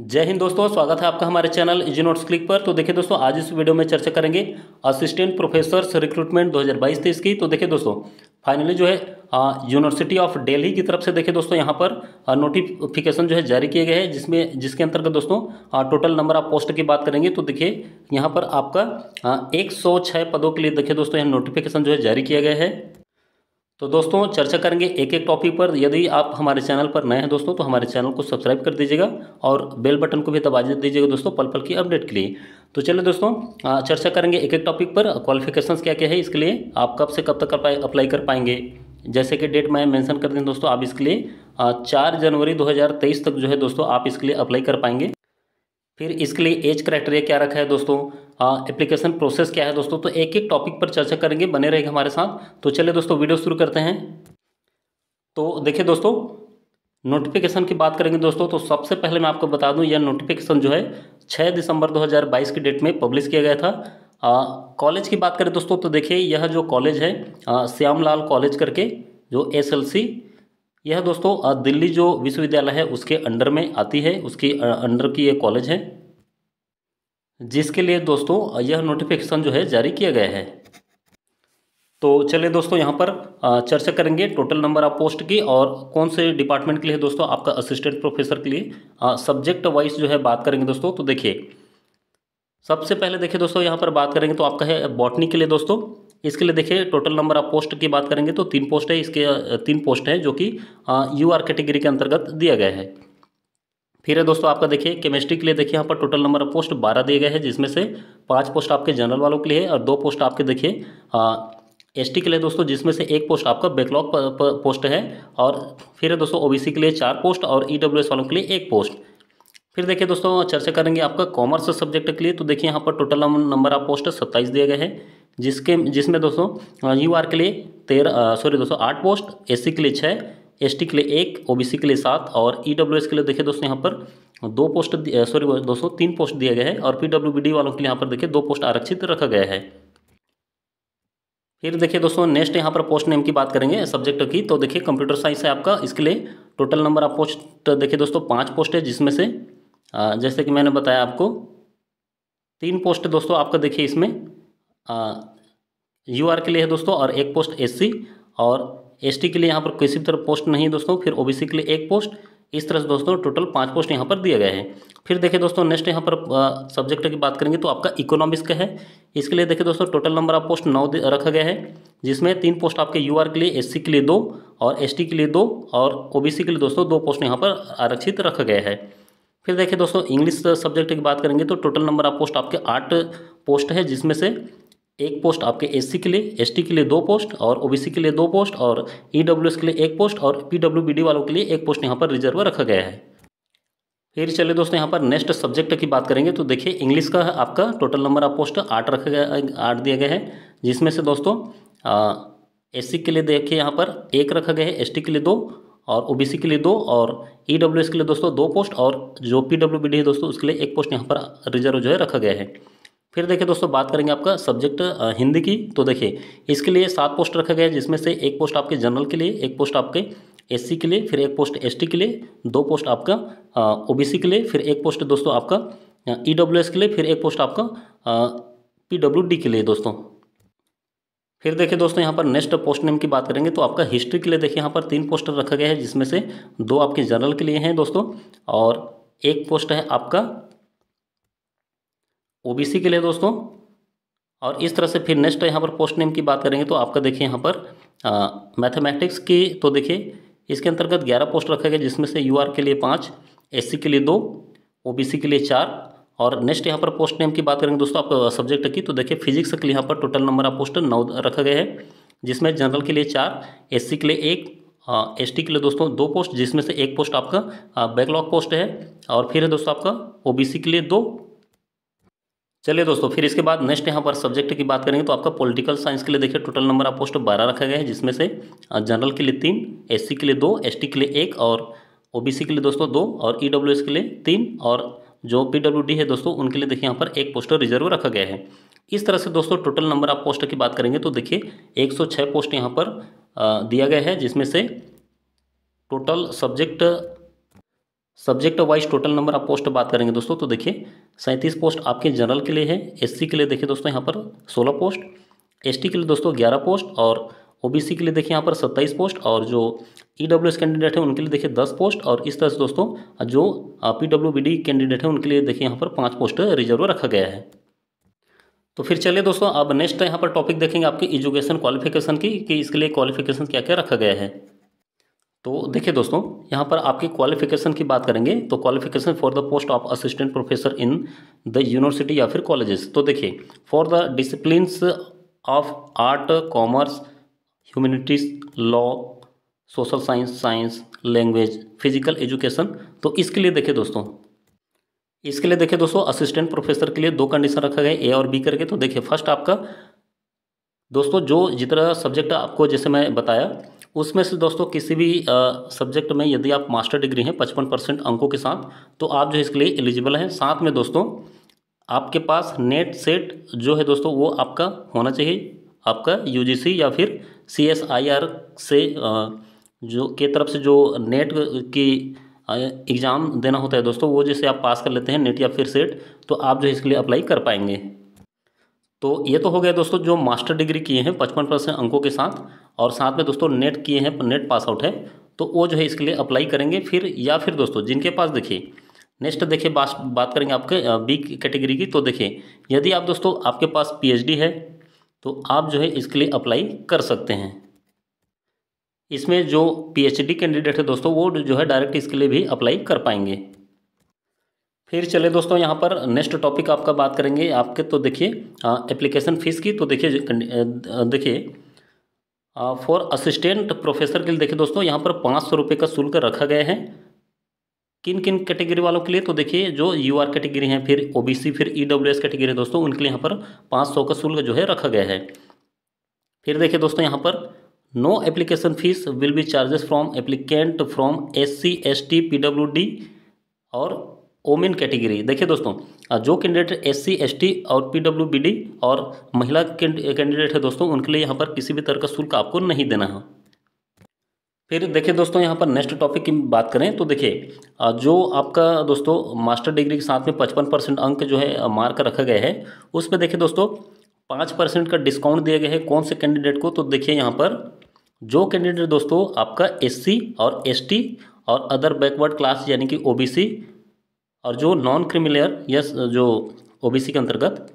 जय हिंद दोस्तों स्वागत है आपका हमारे चैनल इजी नोट्स क्लिक पर तो देखिए दोस्तों आज इस वीडियो में चर्चा करेंगे असिस्टेंट प्रोफेसर्स रिक्रूटमेंट 2022 तेईस की तो देखिए दोस्तों फाइनली जो है यूनिवर्सिटी ऑफ दिल्ली की तरफ से देखिए दोस्तों यहाँ पर नोटिफिकेशन जो है जारी किए गए हैं जिसमें जिसके अंतर्गत दोस्तों आ, टोटल नंबर ऑफ पोस्ट की बात करेंगे तो देखिए यहाँ पर आपका एक सौ छः पदों के लिए देखिए दोस्तों यह नोटिफिकेशन जो है जारी किया गया है तो दोस्तों चर्चा करेंगे एक एक टॉपिक पर यदि आप हमारे चैनल पर नए हैं दोस्तों तो हमारे चैनल को सब्सक्राइब कर दीजिएगा और बेल बटन को भी दबा दीजिएगा दोस्तों पल पल की अपडेट के लिए तो चलिए दोस्तों चर्चा करेंगे एक एक टॉपिक पर क्वालिफिकेशंस क्या क्या है इसके लिए आप कब से कब तक अप्लाई कर पाएंगे जैसे कि डेट मैं मैंसन कर दें दोस्तों आप इसके लिए चार जनवरी दो तक जो है दोस्तों आप इसके लिए अप्लाई कर पाएंगे फिर इसके लिए एज क्राइटेरिया क्या रखा है दोस्तों एप्लीकेशन प्रोसेस क्या है दोस्तों तो एक एक टॉपिक पर चर्चा करेंगे बने रहेगा हमारे साथ तो चलिए दोस्तों वीडियो शुरू करते हैं तो देखिए दोस्तों नोटिफिकेशन की बात करेंगे दोस्तों तो सबसे पहले मैं आपको बता दूं यह नोटिफिकेशन जो है 6 दिसंबर 2022 की डेट में पब्लिश किया गया था कॉलेज की बात करें दोस्तों तो देखिए यह जो कॉलेज है श्यामलाल कॉलेज करके जो एसएलसी यह दोस्तों दिल्ली जो विश्वविद्यालय है उसके अंडर में आती है उसके अंडर की ये कॉलेज है जिसके लिए दोस्तों यह नोटिफिकेशन जो है जारी किया गया है तो चलिए दोस्तों यहाँ पर चर्चा करेंगे टोटल नंबर ऑफ पोस्ट की और कौन से डिपार्टमेंट के लिए दोस्तों आपका असिस्टेंट प्रोफेसर के लिए सब्जेक्ट वाइज जो है बात करेंगे दोस्तों तो देखिए सबसे पहले देखिए दोस्तों यहाँ पर बात करेंगे तो आपका है बॉटनी के लिए दोस्तों इसके लिए देखिए टोटल नंबर ऑफ पोस्ट की बात करेंगे तो तीन पोस्ट है इसके तीन पोस्ट हैं जो कि यू आर कैटेगरी के अंतर्गत दिया गया है फिर है दोस्तों आपका देखिए केमिस्ट्री के लिए देखिए यहाँ पर टोटल नंबर ऑफ पोस्ट बारह दिए गए हैं जिसमें से पाँच पोस्ट आपके जनरल वालों के लिए है और दो पोस्ट आपके देखिए एस के लिए दोस्तों जिसमें से एक पोस्ट आपका बैकलॉग पोस्ट है और फिर है दोस्तों ओबीसी के लिए चार पोस्ट और ई e वालों के लिए एक पोस्ट फिर देखिए दोस्तों चर्चा करेंगे आपका कॉमर्स सब्जेक्ट के लिए तो देखिए यहाँ पर टोटल नंबर ऑफ पोस्ट सत्ताईस दिए गए हैं जिसके जिसमें दोस्तों यू आर के लिए तेरह सॉरी दोस्तों आठ पोस्ट एस के लिए छः एस के लिए एक ओ के लिए सात और ई e के लिए देखिए दोस्तों यहाँ पर दो पोस्ट सॉरी दोस्तों तीन पोस्ट दिए गए हैं और पी वालों के लिए यहाँ पर देखिए दो पोस्ट आरक्षित रखा गया है फिर देखिए दोस्तों नेक्स्ट यहाँ पर पोस्ट नेम की बात करेंगे सब्जेक्ट की तो देखिए कंप्यूटर साइंस है आपका इसके लिए टोटल नंबर ऑफ पोस्ट देखिए दोस्तों पाँच पोस्ट है जिसमें से जैसे कि मैंने बताया आपको तीन पोस्ट दोस्तों आपका देखिए इसमें आर के लिए है दोस्तों और एक पोस्ट सी और टी के लिए यहाँ पर किसी भी तरह पोस्ट नहीं है दोस्तों फिर सी के लिए एक पोस्ट इस तरह से दोस्तों टोटल पाँच पोस्ट यहाँ पर दिए गए हैं फिर देखिए दोस्तों नेक्स्ट यहाँ पर सब्जेक्ट की बात करेंगे तो आपका इकोनॉमिक्स का है इसके लिए देखिए दोस्तों टोटल नंबर ऑफ पोस्ट नौ रखा गया है जिसमें तीन पोस्ट आपके यू के लिए एस के लिए दो और एस के लिए दो और ओ के लिए दोस्तों दो पोस्ट यहाँ पर आरक्षित रखा गया है फिर देखिए दोस्तों इंग्लिश सब्जेक्ट की बात करेंगे तो टोटल नंबर ऑफ पोस्ट आपके आठ पोस्ट है जिसमें से एक पोस्ट आपके एससी के लिए एसटी के लिए दो पोस्ट और ओबीसी के लिए दो पोस्ट और ईडब्ल्यूएस के लिए एक पोस्ट और पीडब्ल्यूबीडी वालों के लिए एक पोस्ट यहाँ पर रिजर्व रखा गया है फिर चलिए दोस्तों यहाँ पर नेक्स्ट सब्जेक्ट की बात करेंगे तो देखिए इंग्लिश का आपका टोटल नंबर ऑफ पोस्ट आठ रखा गया आठ दिया गया है जिसमें से दोस्तों एस के लिए देखिए यहाँ पर एक रखा गया है एस के लिए दो और ओ के लिए दो और ई के लिए दोस्तों दो पोस्ट और जो पी है दोस्तों उसके लिए एक पोस्ट यहाँ पर रिजर्व जो है रखा गया है फिर देखिए दोस्तों बात करेंगे आपका सब्जेक्ट हिंदी की तो देखिए इसके लिए सात पोस्ट रखा गया है जिसमें से एक पोस्ट आपके जनरल के लिए एक पोस्ट आपके एससी के लिए फिर एक पोस्ट एसटी के लिए दो पोस्ट आपका ओबीसी के लिए फिर एक पोस्ट दोस्तों आपका ईडब्ल्यूएस के लिए फिर एक पोस्ट आपका पी के लिए दोस्तों फिर देखिए दोस्तों यहाँ पर नेक्स्ट पोस्ट नेम की बात करेंगे तो आपका हिस्ट्री के लिए देखिए यहाँ पर तीन पोस्टर रखा गया है जिसमें से दो आपके जनरल के लिए हैं दोस्तों और एक पोस्ट है आपका ओबीसी के लिए दोस्तों और इस तरह से फिर नेक्स्ट यहाँ पर पोस्ट नेम की बात करेंगे तो आपका देखिए यहाँ पर मैथमेटिक्स की तो देखिए इसके अंतर्गत ग्यारह पोस्ट रखा गया जिसमें से यू के लिए पाँच एस के लिए दो ओ के लिए चार और नेक्स्ट यहाँ पर पोस्ट नेम की बात करेंगे दोस्तों आप सब्जेक्ट की तो देखिए फिजिक्स के लिए यहाँ पर टोटल नंबर ऑफ पोस्ट नौ रखा गया है जिसमें जनरल के लिए चार एससी के लिए एक एसटी के लिए दोस्तों दो पोस्ट जिसमें से एक पोस्ट आपका बैकलॉग पोस्ट है और फिर है दोस्तों आपका ओबीसी के लिए दो चलिए दोस्तों फिर इसके बाद नेक्स्ट यहाँ पर सब्जेक्ट की बात करेंगे तो आपका पॉलिटिकल साइंस के लिए देखिए टोटल नंबर आप पोस्ट बारह रखा गया है जिसमें से जनरल के लिए तीन एससी के लिए दो एसटी के लिए एक और ओबीसी के लिए दोस्तों दो और ईडब्ल्यूएस e के लिए तीन और जो पीडब्ल्यूडी है दोस्तों उनके लिए देखिए यहाँ पर एक पोस्टर रिजर्व रखा गया है इस तरह से दोस्तों टोटल नंबर आप पोस्ट की बात करेंगे तो देखिए एक पोस्ट यहाँ पर दिया गया है जिसमें से total subject subject wise total number आप पोस्ट बात करेंगे दोस्तों तो देखिए सैंतीस पोस्ट आपके जनरल के लिए है एससी के लिए देखिए दोस्तों यहाँ पर सोलह पोस्ट एसटी के लिए दोस्तों ग्यारह पोस्ट और ओबीसी के लिए देखिए यहाँ पर सत्ताईस पोस्ट और जो ई कैंडिडेट है उनके लिए देखिए दस पोस्ट और इस तरह से दोस्तों जो पी कैंडिडेट है उनके लिए देखिए यहाँ पर पाँच पोस्ट रिजर्व रखा गया है तो फिर चलिए दोस्तों अब नेक्स्ट यहाँ पर टॉपिक देखेंगे आपकी एजुकेशन क्वालिफिकेशन की कि इसके लिए क्वालिफिकेशन क्या क्या रखा गया है तो देखिए दोस्तों यहाँ पर आपकी क्वालिफिकेशन की बात करेंगे तो qualification for the post of assistant professor in the university या फिर कॉलेजेस तो देखिए for the disciplines of art commerce humanities law social science science language physical education तो इसके लिए देखिए दोस्तों इसके लिए देखिए दोस्तों असिस्टेंट प्रोफेसर के लिए दो कंडीशन रखा गया ए और बी करके तो देखिए फर्स्ट आपका दोस्तों जो जितना सब्जेक्ट आपको जैसे मैं बताया उसमें से दोस्तों किसी भी सब्जेक्ट में यदि आप मास्टर डिग्री हैं पचपन परसेंट अंकों के साथ तो आप जो है इसके लिए एलिजिबल हैं साथ में दोस्तों आपके पास नेट सेट जो है दोस्तों वो आपका होना चाहिए आपका यूजीसी या फिर सीएसआईआर से जो के तरफ से जो नेट की एग्ज़ाम देना होता है दोस्तों वो जैसे आप पास कर लेते हैं नेट या फिर सेट तो आप जो है इसके लिए अप्लाई कर पाएंगे तो ये तो हो गया दोस्तों जो मास्टर डिग्री किए हैं पचपन परसेंट अंकों के साथ और साथ में दोस्तों नेट किए हैं नेट पास आउट है तो वो जो है इसके लिए अप्लाई करेंगे फिर या फिर दोस्तों जिनके पास देखिए नेक्स्ट देखिए बात बात करेंगे आपके बी कैटेगरी की तो देखिए यदि आप दोस्तों आपके पास पी है तो आप जो है इसके लिए अप्लाई कर सकते हैं इसमें जो पी कैंडिडेट है दोस्तों वो जो है डायरेक्ट इसके लिए भी अप्लाई कर पाएंगे फिर चले दोस्तों यहाँ पर नेक्स्ट टॉपिक आपका बात करेंगे आपके तो देखिए एप्लीकेशन हाँ, फ़ीस की तो देखिए देखिए फॉर असिस्टेंट प्रोफेसर के लिए देखिए दोस्तों यहाँ पर पाँच सौ रुपये का शुल्क रखा गया है किन किन कैटेगरी वालों के लिए तो देखिए जो यू आर कैटेगरी हैं फिर ओ बी सी फिर ई डब्ल्यू एस कैटेगरी है दोस्तों उनके लिए यहाँ पर पाँच सौ का शुल्क जो है रखा गया है फिर देखिए दोस्तों यहाँ पर no application fee will be charges from applicant from S C S T P W D और ओमिन कैटेगरी देखिए दोस्तों जो कैंडिडेट एस सी और पीडब्ल्यूबीडी और महिला कैंडिडेट है दोस्तों उनके लिए यहाँ पर किसी भी तरह का शुल्क आपको नहीं देना है फिर देखिए दोस्तों यहाँ पर नेक्स्ट टॉपिक की बात करें तो देखिए जो आपका दोस्तों मास्टर डिग्री के साथ में पचपन परसेंट अंक जो है मार्क रखा गया है उस पर देखिए दोस्तों पाँच परसेंट का डिस्काउंट दिया गया है कौन से कैंडिडेट को तो देखिए यहाँ पर जो कैंडिडेट दोस्तों आपका एससी और एसटी और अदर बैकवर्ड क्लास यानी कि ओबीसी और जो नॉन क्रिमिलेयर यस जो ओबीसी के अंतर्गत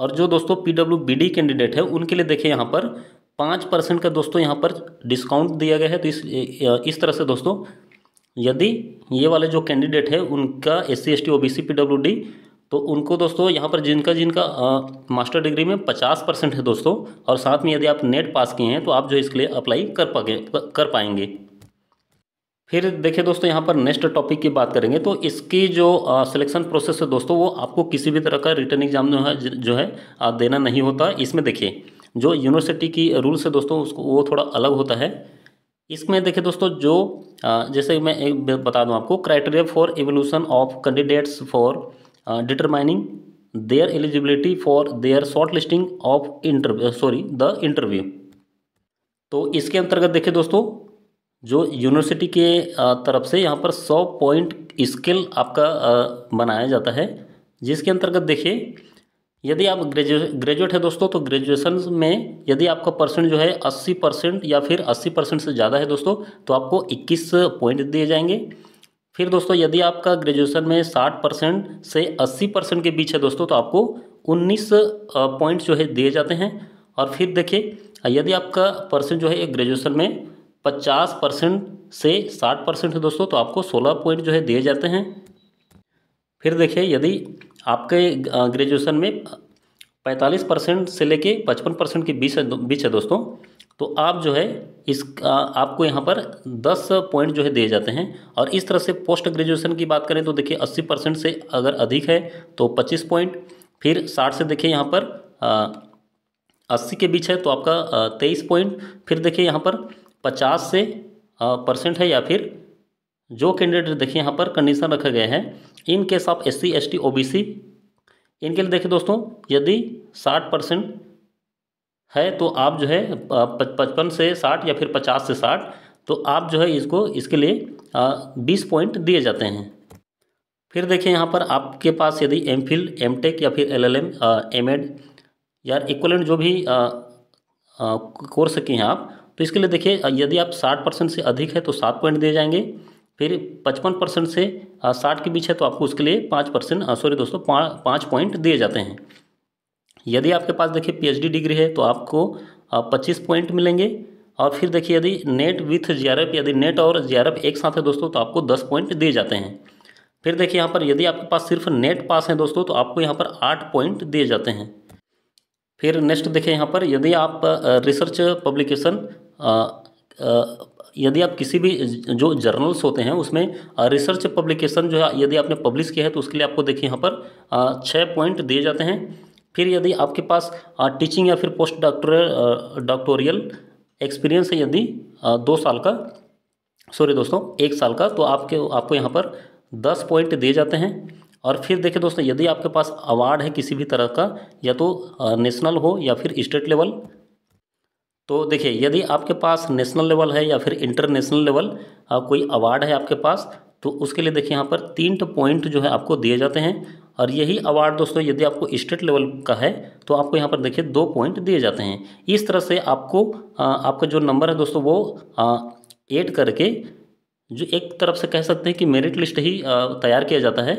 और जो दोस्तों पीडब्ल्यू कैंडिडेट है उनके लिए देखिए यहाँ पर पाँच परसेंट का दोस्तों यहाँ पर डिस्काउंट दिया गया है तो इस इस तरह से दोस्तों यदि ये वाले जो कैंडिडेट है उनका S C S T O B C P D तो उनको दोस्तों यहाँ पर जिनका जिनका मास्टर डिग्री में पचास परसेंट है दोस्तों और साथ में यदि आप नेट पास किए हैं तो आप जो इसके लिए अप्लाई कर पाए कर पाएंगे फिर देखिए दोस्तों यहाँ पर नेक्स्ट टॉपिक की बात करेंगे तो इसकी जो सिलेक्शन प्रोसेस है दोस्तों वो आपको किसी भी तरह का रिटर्न एग्जाम जो है जो है आ, देना नहीं होता इसमें देखिए जो यूनिवर्सिटी की रूल्स है दोस्तों उसको वो थोड़ा अलग होता है इसमें देखिए दोस्तों जो आ, जैसे मैं एक बता दूँ आपको criteria for evolution of candidates for determining their eligibility for their short listing of interview sorry the interview तो इसके अंतर्गत देखिए दोस्तों जो यूनिवर्सिटी के तरफ से यहाँ पर सौ पॉइंट स्केल आपका बनाया जाता है जिसके अंतर्गत देखिए यदि आप ग्रेजुए ग्रेजुएट है दोस्तों तो ग्रेजुएशन में यदि आपका परसेंट जो है अस्सी परसेंट या फिर अस्सी परसेंट से ज़्यादा है दोस्तों तो आपको इक्कीस पॉइंट दिए जाएंगे फिर दोस्तों यदि आपका ग्रेजुएशन में साठ परसेंट से अस्सी परसेंट के बीच है दोस्तों तो आपको उन्नीस पॉइंट जो है दिए जाते हैं और फिर देखिए यदि आपका परसेंट जो है ग्रेजुएसन में पचास परसेंट से साठ परसेंट है दोस्तों तो आपको सोलह पॉइंट जो है दिए जाते हैं फिर देखिए यदि आपके ग्रेजुएशन में पैंतालीस परसेंट से लेके पचपन परसेंट के बीच बीच है दोस्तों तो आप जो है इस आपको यहाँ पर दस पॉइंट जो है दिए जाते हैं और इस तरह से पोस्ट ग्रेजुएशन की बात करें तो देखिए अस्सी परसेंट से अगर अधिक है तो पच्चीस पॉइंट फिर साठ से देखिए यहाँ पर अस्सी के बीच है तो आपका तेईस पॉइंट फिर देखिए यहाँ पर पचास से परसेंट है या फिर जो कैंडिडेट देखिए यहाँ पर कंडीशन रखे गए हैं in case of S C S T O B C इनके लिए देखिए दोस्तों यदि साठ परसेंट है तो आप जो है पचपन से साठ या फिर पचास से साठ तो आप जो है इसको इसके लिए बीस पॉइंट दिए जाते हैं फिर देखिए यहाँ पर आपके पास यदि एम फिल एम टेक या फिर L L M M Ed या इक्वलेंट जो भी कोर्स किए हैं आप तो इसके लिए देखिए यदि आप साठ परसेंट से अधिक है तो सात पॉइंट दिए जाएंगे फिर पचपन परसेंट से साठ के बीच है तो आपको उसके लिए पाँच परसेंट सॉरी दोस्तों पाँच पॉइंट दिए जाते हैं यदि आपके पास देखिए पीएचडी डिग्री है तो आपको पच्चीस पॉइंट मिलेंगे और फिर देखिए यदि नेट विथ जे यदि नेट और जे एक साथ है दोस्तों तो आपको दस पॉइंट दिए जाते हैं फिर देखिए यहाँ पर यदि आपके पास सिर्फ नेट पास है दोस्तों तो आपको यहाँ पर आठ पॉइंट दिए जाते हैं फिर नेक्स्ट देखिए यहाँ पर यदि आप रिसर्च पब्लिकेशन यदि आप किसी भी जो जर्नल्स होते हैं उसमें रिसर्च पब्लिकेशन जो है यदि आपने पब्लिश किया है तो उसके लिए आपको देखिए यहाँ पर छः पॉइंट दिए जाते हैं फिर यदि आपके पास टीचिंग या फिर पोस्ट डॉक्टर डॉक्टोरियल एक्सपीरियंस है यदि दो साल का सॉरी दोस्तों एक साल का तो आपके आपको यहाँ पर दस पॉइंट दिए जाते हैं और फिर देखिए दोस्तों यदि आपके पास अवार्ड है किसी भी तरह का या तो नेशनल हो या फिर स्टेट लेवल तो देखिए यदि आपके पास नेशनल लेवल है या फिर इंटरनेशनल लेवल कोई अवार्ड है आपके पास तो उसके लिए देखिए यहाँ पर तीन पॉइंट जो है आपको दिए जाते हैं और यही अवार्ड दोस्तों यदि आपको स्टेट लेवल का है तो आपको यहाँ पर देखिए दो पॉइंट दिए जाते हैं इस तरह से आपको आ, आपका जो नंबर है दोस्तों वो एड करके जो एक तरफ से कह सकते हैं कि मेरिट लिस्ट ही तैयार किया जाता है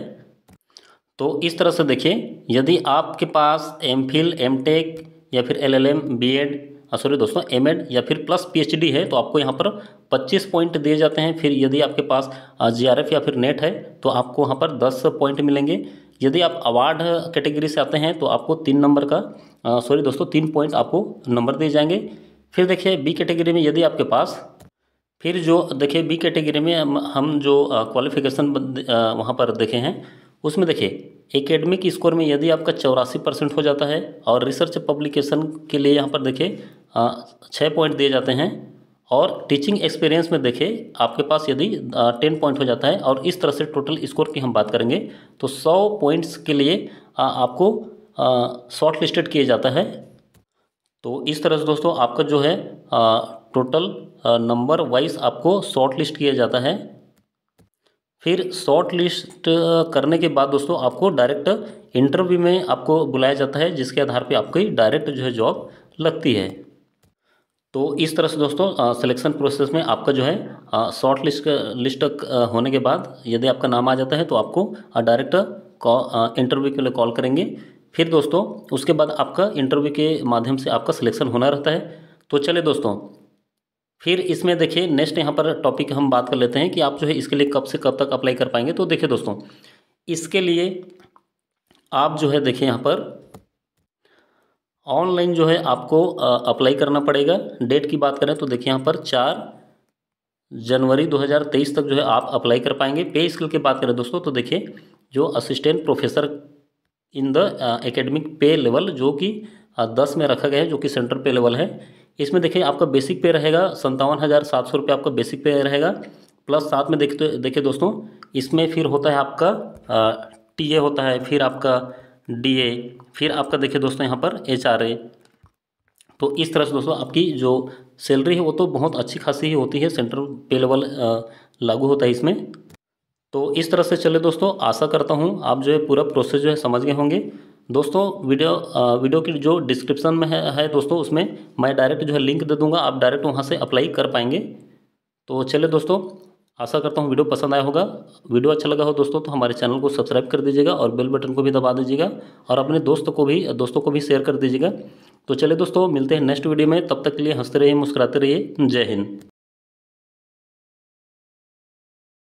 तो इस तरह से देखिए यदि आपके पास एम फिल एम टेक या फिर L L M B Ed sorry हाँ, दोस्तों एम या फिर प्लस पी है तो आपको यहाँ पर 25 पॉइंट दिए जाते हैं फिर यदि आपके पास जीआरएफ या फिर नेट है तो आपको वहाँ पर 10 पॉइंट मिलेंगे यदि आप अवार्ड कैटेगरी से आते हैं तो आपको तीन नंबर का सॉरी दोस्तों तीन पॉइंट आपको नंबर दिए जाएंगे फिर देखिए बी कैटेगरी में यदि आपके पास फिर जो देखिए बी कैटेगरी में हम जो क्वालिफिकेशन वहाँ पर देखे हैं उसमें देखिए एकेडमिक स्कोर में यदि आपका चौरासी परसेंट हो जाता है और रिसर्च पब्लिकेशन के लिए यहाँ पर देखिए छः पॉइंट दिए जाते हैं और टीचिंग एक्सपीरियंस में देखें आपके पास यदि टेन पॉइंट हो जाता है और इस तरह से टोटल स्कोर की हम बात करेंगे तो सौ पॉइंट्स के लिए आ, आपको शॉर्ट लिस्टेड किया जाता है तो इस तरह से दोस्तों आपका जो है आ, टोटल नंबर वाइज आपको शॉर्ट लिस्ट किया जाता है फिर शॉर्ट लिस्ट करने के बाद दोस्तों आपको डायरेक्ट इंटरव्यू में आपको बुलाया जाता है जिसके आधार पे आपकी डायरेक्ट जो है जॉब लगती है तो इस तरह से दोस्तों सिलेक्शन प्रोसेस में आपका जो है शॉर्ट लिस्ट लिस्ट होने के बाद यदि आपका नाम आ जाता है तो आपको डायरेक्ट इंटरव्यू के लिए कॉल करेंगे फिर दोस्तों उसके बाद आपका इंटरव्यू के माध्यम से आपका सिलेक्शन होना रहता है तो चले दोस्तों फिर इसमें देखिए नेक्स्ट यहाँ पर टॉपिक हम बात कर लेते हैं कि आप जो है इसके लिए कब से कब तक अप्लाई कर पाएंगे तो देखिए दोस्तों इसके लिए आप जो है देखिए यहाँ पर ऑनलाइन जो है आपको अप्लाई करना पड़ेगा डेट की बात करें तो देखिए यहाँ पर चार जनवरी 2023 तक जो है आप अप्लाई कर पाएंगे पे स्किल की बात करें दोस्तों तो देखिए जो assistant professor in the academic pay level जो कि दस में रखा गया है जो कि सेंटर पे लेवल है इसमें देखिए आपका बेसिक पे रहेगा संतावन हज़ार सात सौ रुपये आपका बेसिक पे रहेगा प्लस साथ में देखते देखिए दोस्तों इसमें फिर होता है आपका टी ए होता है फिर आपका ए फिर आपका देखिए दोस्तों यहाँ पर ए तो इस तरह से दोस्तों आपकी जो सैलरी है वो तो बहुत अच्छी खासी ही होती है सेंट्रल पे लेवल लागू होता है इसमें तो इस तरह से चले दोस्तों आशा करता हूँ आप जो है पूरा प्रोसेस जो है समझ गए होंगे दोस्तों वीडियो वीडियो की जो डिस्क्रिप्शन में है, है दोस्तों उसमें मैं डायरेक्ट जो है लिंक दे दूँगा आप डायरेक्ट वहाँ से अप्लाई कर पाएंगे तो चले दोस्तों आशा करता हूँ वीडियो पसंद आया होगा वीडियो अच्छा लगा हो दोस्तों तो हमारे चैनल को सब्सक्राइब कर दीजिएगा और बेल बटन को भी दबा दीजिएगा और अपने दोस्त को भी दोस्तों को भी शेयर कर दीजिएगा तो चलिए दोस्तों मिलते हैं नेक्स्ट वीडियो में तब तक के लिए हंसते रहिए मुस्कुराते रहिए जय हिंद